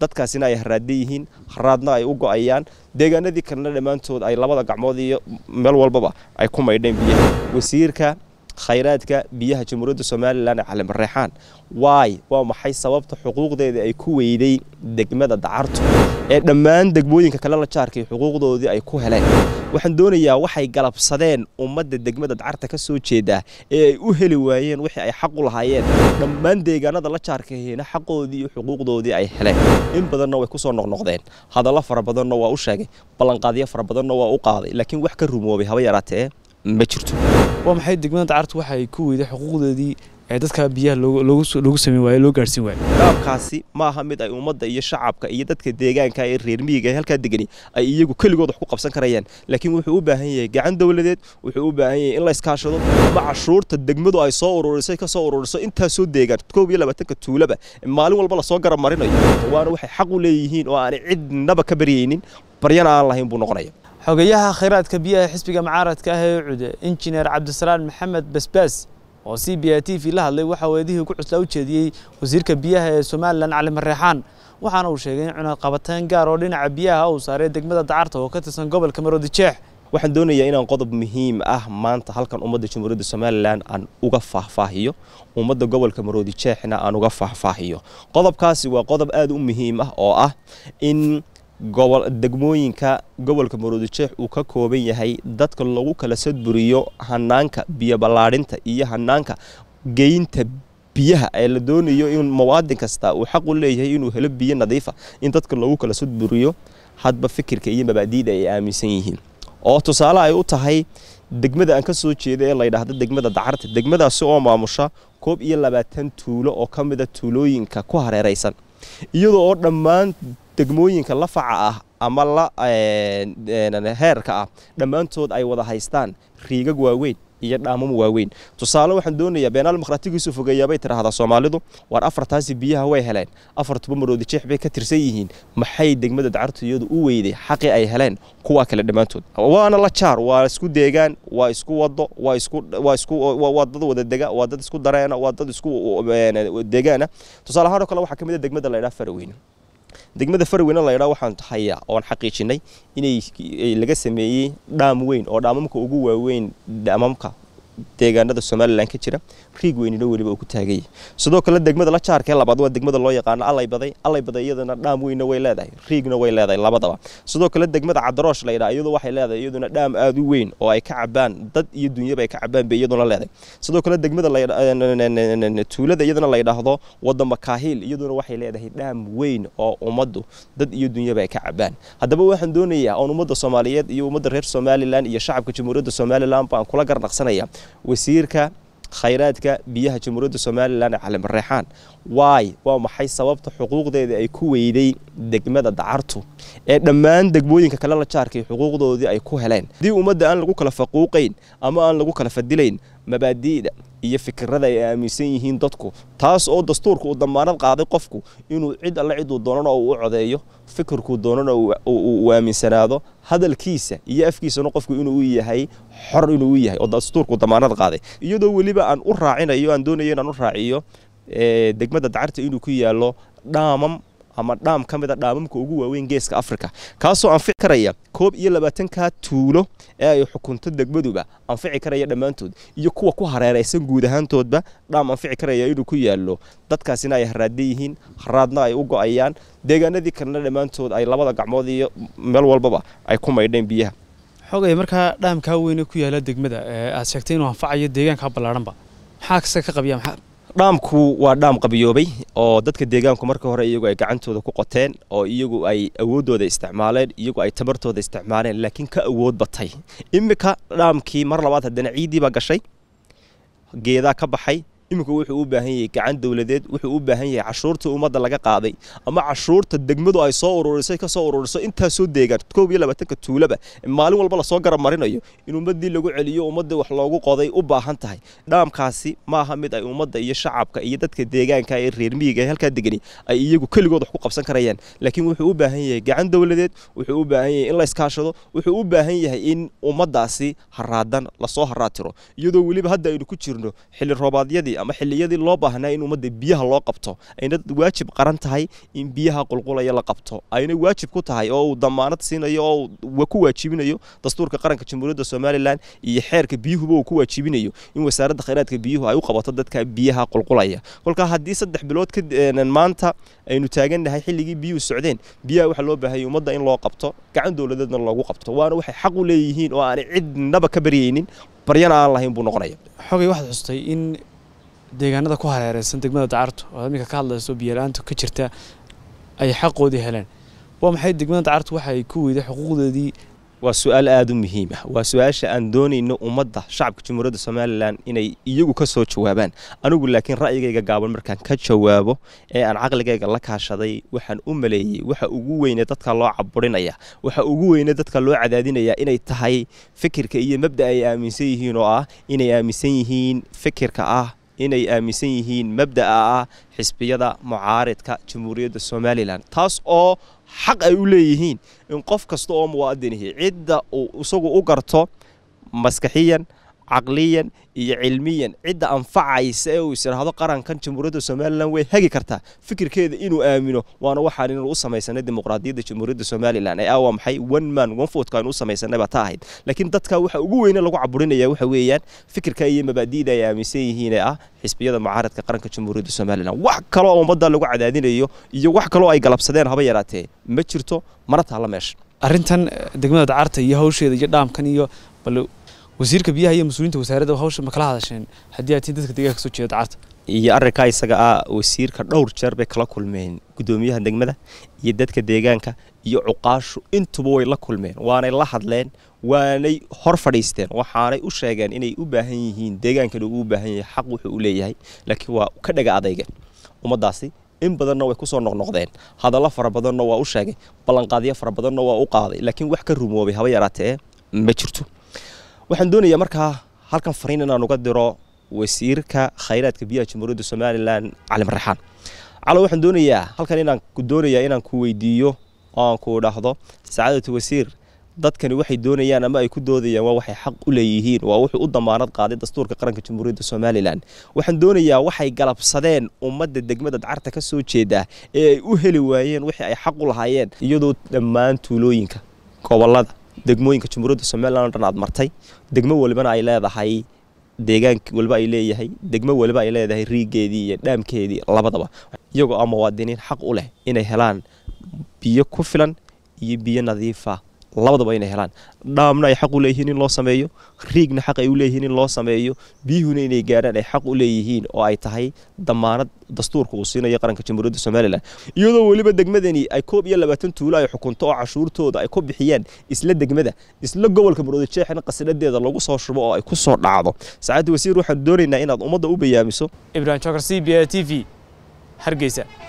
dadkaasina ay haraadan yihiin haraadna ay u go-ayaan deegaanadii kalena dhammaantood ay labada gacmood iyo meel walbaba ay ku maydheen biyaha wasiirka khayraadka biyaha jamhuuriyadda somalilan ee calimareexaan waay waa maxay sababta xuquuqdeeda ay ku weyday degmada dacartu ee dhammaan degmooyinka kale la jaarkay xuquuqdoodii ay ku heleen waxaan doonayaa waxay galabsadeen ummadda degmada dacarta ka soo jeedaa ee ay u heli waayeen wixii ay xaqu lahaayeen dhammaan deegaanada la jaarkayhayna xaqoodii iyo xuquuqdoodii ay heleen in badanna way ku soo noqnoqdeen hadallo fara badanna waa u sheegay ballanqaadyo fara badanna waa u qaaday laakiin wax ka rumoobay haba yaraatee ma jirto waa maxay degmada cartu waxaay ku weyday xuquuqdeedii ee dadka biyaha loogu sameyn waaye loo gaarhsiin waaye qaabkaasi ma aha mid ay ummadda iyo shacabka iyo dadka deegaanka ee reer miyiga halkaa degani ay iyagu keligood wax ku qabsan karayaan laakiin wuxuu u baahan yahay gacan dowladeed wuxuu u baahan yahay in la iskaashado ma cashuurta degmadu ay soo ururisay kasoo ururiso intaasoo deegaan koob iyo labaatanka tuulaba maalin walba lasoo garab marinayo waana waxay xaq u leeyihiin oo aanay cidnaba ka baryaynin baryana aan lahayn buu noqonaya xogayaha khayraadka biyaha xisbiga mucaaradka ah ee cude injineer cabdisalaan maxamed basbaas oo c b a t v la hadlay waxa uu eedihii ku cuslaa u jeediyey wasiirka biyaha ee somalilan cali mareexaan waxaana uu sheegay in cunad qabateen gaar oo dhinaca biyaha uu saaray degmada dacarta oo ka tirsan gobolka maroodi jeex waxaan doonayaa inaan qodob muhiim ah maanta halkan ummadda jamhuuriyadda somalilan aan uga faahfaahiyo ummadda gobolka maroodi jeexna aan uga faahfaahiyo qodobkaasi waa qodob aada u muhiim ah oo ah in degmooyinka gobolka maroodijeex uu ka kooban yahay dadka lagu kala sadburiyo hanaanka biyo ballaadhinta iyo hanaanka geynta biyaha ee la doonayo in muwaadin kasta uu xaq u leeyahay inuu helo biyo nadiifa ah, in dadka lagu kala sadburiyo hadba fikirka iyo mabaadiida ay aaminsan yihiin oo tusaale ay u tahay degmada aan ka soo jeeda ee layidhaahdo degmada dacarta degmadaasi oo maamusha koob iyo labaatan tuulo oo ka mida ah tuulooyinka ku hareeraysan iyadoo oo dhammaan degmooyinka lafaca ah ama la eh, eh, heerka ah dhammaantood ay wada haystaan riigag waaweyn iyo dhaamamo waaweyn tusaale waxaan doonayaa beenaal makhratigiisu fogeeyaabay tidhaahdaa soomaalidu waar afartaasi biyaha way heleen afar tuba jeex bay ka tirsan yihiin maxay degmada dacartuyadu u weyday xaqii ay heleen kuwa kale dhammaantood waana la jaar waa isku deegaan waa isku wado waa dad wada dega waa dad isku dareena waa dad isku eh, deegaana tusaale ahaan oo kale waxaa ka mid a ah degmada la idhaa faraweyne degmada farweyna laydhaa waxaan hayaa ah oon xaqiijinay in laga sameeyey dhaam weyn oo dhaamamka ugu waaweyn dhaamamka deegaanada somalilan ka jira riig weynina weliba uu ku taaganyay sidoo kale degmada la jaarka ee labaad waa degmada loo yaqaano allay baday iyadana dhaam weynna way leedahay riigna way leedahay labadaba sidoo kale degmada cadaroosh la yidhaha iyadoo waxay leedahay iyaduna dhaam aada u weyn oo ay ka cabaan dad iyo dunyaba ay ka cabaan bay iyaduna leedahay sidoo kale degmada tuulada iyadana la yidhaahdo wadda makaahiil iyaduna waxay leedahay dhaam weyn oo ummaddu dad iyo dunyaba ay ka cabaan haddaba waxaan doonayaa oon ummadda soomaaliyeed iyo ummadda reer somalilan iyo shacabka jamhuuriyadda somalilan baan kula garnaqsanaya wasiirka khayraadka biyaha jamhuuriyadda somalilan ee cali mareexaan waay waa maxay sababta xuquuqdeeda ay ku weyday degmada dacartu ee dhammaan degmooyinka kale la jaarkay xuquuqdoodii ay ku heleen haddii ummadda aan lagu kala faquuqayn ama aan lagu kala fadilayn mabaadi'da iyo fikirada ay aaminsan yihiin dadku taas oo dastuurka uu damaanad qaaday qofku inuu cid alle ciduu doonana oo u codeeyo fikirkuu doonana uu aaminsanaado hadalkiisa iyo afkiisana qofku inuu yahay xor inuu yahay oo dastuurkuu damaanad qaaday iyadoo weliba aan u raacinayo aan doonayo inaan u raaciyo degmada dacarta inuu ku yaalo dhaamam ama dhaam ka mida ah dhaamamka ugu waaweyn geeska africa kaasoo anfici karaya koob iyo labaatankaa tuulo ee ay xukunto degmaduba anfici karaya dhammaantood iyo kuwa ku hareeraysan guud ahaantoodba dhaam anfici karaya inuu ku yaallo dadkaasina ay haraadan yihiin haraadna ay u go'ayaan deegaanadii kalena dhammaantood ay labada gacmood iyo meel walbaba ay ku maydhaen biyaha xogay markaa dhaamkaa weyne ku yaala degmada aad sheegtay inuu anfacayo deegaankaa ballaadhanba maxaa kasta ka qabiya maxaa dhaamku waa dhaam qabiyoobay oo dadka deegaanku marka hore iyagu ay gacantooda ku qoteen oo iyagu ay awooddooda isticmaaleen iyagu ay tabartooda isticmaaleen laakiin ka awood batay iminka dhaamkii mar labaad haddana ciiddii baa gashay geedaa ka baxay iminka wuxuu u baahan yahay gacan dowladeed wuxuu u baahan yahay cashuurtii ummadda laga qaaday ama cashuurta degmadu ay soo ururisay ka soo ururiso intaasoo deegaan koob iyo labaatanka tuulaba maalin walba lasoo garamarinayo in ummaddii lagu celiyo ummadda wax loogu qoday u baahan tahay dhaamkaasi maaha mid ay ummadda iyo shacabka iyo dadka deegaanka ee reer miyiga ee halkaa degani ay iyagu keligood wax ku qabsan karayaan laakiin wuxuu u baahan yahay gacan dowladeed wuxuu u baahan yahay in la iskaashado wuxuu u baahan yahay in ummaddaasi haraadan lasoo haraatiro iyadoo weliba hadda aynu ku jirno xilli roobaadyadii ama xiliyadii loo baahnaa in ummadda biyaha loo qabto ayna waajib qaran tahay in biyaha qulqulaya la qabto ayna waajib ku tahay oo uu damaanad siinayo oo ku waajibinayo dastuurka qaranka jamhuuriyadda somalilan iyo xeerka biyuhuba uu ku waajibinayo in wasaaradda khayraadka biyuhu ay u qabato dadka biyaha qulqulaya kolkaa haddii saddex bilood maanta aynu taagannahay xilligii biyuhu socdeen biyaha waxaa loo baahayay ummadda in loo qabto gacan dowladeedna loogu qabto waana waxay xaq u leeyihiin oo aanay cidnaba ka baryaynin baryana aan lahayn buu noqonaya deegaanada ku hareereysan degmada dacartu oo iminka ka hadlayso biyala-aantu ka jirta ay xaqoodii heleen waa maxay degmada dacartu waxaay ku weyday xuquuqdeedii waa su-aal aada u muhiim ah waa su-aasha aan doonayno ummadda shacabka jamhuuriyadda somalilan inay iyagu ka soo jawaabaan anigu laakiin ra'yigayga gaaban markaan ka jawaabo ee aan caqligayga la kaashaday waxaan u maleeyey waxa ugu weyne dadka loo caburinaya waxa ugu weyne dadka loo cadaadinaya inay tahay fikirka iyo mabda ay aaminsan yihiin oo ah inay aaminsan yihiin fikirka ah inay aaminsan yihiin mabda'a ah xisbiyada mucaaridka jamhuuriyadda somalilan taas oo xaq ay u leeyihiin in qof kasta oo muwaadinihi cidda uu isagu u garto maskaxiyan caqliyan iyo cilmiyan cidda anfacaysa ee uu isiraahdo qarankan jamhuuriyadda somalilan way hagi kartaa fikirkeeda inuu aamino waana waxaan inuu u samaysana dimuqraadiyadda jamhuuriyadda somalilan ee awaa maxay one man one vote aynu u samaysanayba taa ahayd laakiin dadka waxa ugu weyne lagu caburinaya waxa weeyaan fikirka iyo mabaadi'da ay aaminsan yihiin ee ah xisbiyada mucaaradka qaranka jamhuuriyadda somalilan wax kaloo ummadda lagu cadaadinayo iyo wax kaloo ay galabsadeen haba yaraatee ma jirto mana taalla meesha arrintan eh, degmada dacarta iyo hawsheeda iyo dhaamkan iyo bal wasiirka biyaha iyo mas-uuliinta wasaaradda hawsha ma kala hadasheen haddii aad tiin dadka deegaanka soo jeeda dacarta iyo arrinkaa isaga ah wasiirka dhowr jeer bay kala kulmeen guddoomiyaha degmada iyo dadka deegaanka iyo cuqaashu intuba way la kulmeen waanay la hadleen waanay hor fadhiisteen waxaanay u sheegeen inay u baahan yihiin deegaankana uu u baahan yahay xaq wuxuu u leeyahay laakiin waa ka dhaga adeygeen ummaddaasi in badanna way kusoo soo noqnoqdeen hadallo fara badanna waa u sheegay ballanqaadyo fara badanna waa u qaaday laakiin wax ka rumoobay haba yaraatee ma jirto waxaan doonayaa markaa halkan fariin inaan uga diro wasiirka khayraadka biyaha jamhuuriyadda somalilan cali maraxaan calo waxaan doonayaa halkan inaan doonayaa inaan ku weydiiyo oo aan ku dhahdo sacaadatu wasiir dadkani waxay doonayaan ama ay ku doodayaan waa waxay xaq u leeyihiin waa wuxuu u damaanad qaaday dastuurka qaranka jamhuuriyadda somalilan waxaan doonayaa waxay galabsadeen ummadda degmada dacarta ka soo jeeda ee ay u heli waayeen wixii ay xaq u lahaayeen iyadoo dhammaan tuulooyinka gobolada degmooyinka jumhuuriyadda somalilan oo dhan aad martay degmo walibana ay leedahay deegaan waliba ay leeyahay degmo waliba ay leedahay riigeedii iyo dhaamkeedii labadaba iyagoo ah muwaadiniin xaq u leh inay helaan biyo ku filan iyo biyo nadiifa ah labadaba inay helaan dhaamna ay xaq u leeyihiin in loo sameeyo riigna xaq ay u leeyihiin in loo sameeyo biyuhuna inay gaaraan ay xaq u leeyihiin oo ay tahay damaanad dastuurka uu siinayo qaranka jamhuuriyadda somalilan iyadoo weliba degmadani ay koob iyo labaatan tuulo ay xukunto oo cashuurtooda ay ku bixiyaan isla degmada isla gobolka murudijeexna qasinadeeda lagu soo shubo oo ay ku soo dhacdo saacadda wasiir waxaan doonaynaa inaad ummadda u bayaamiso ibrahim jokar c b a t v hargeysa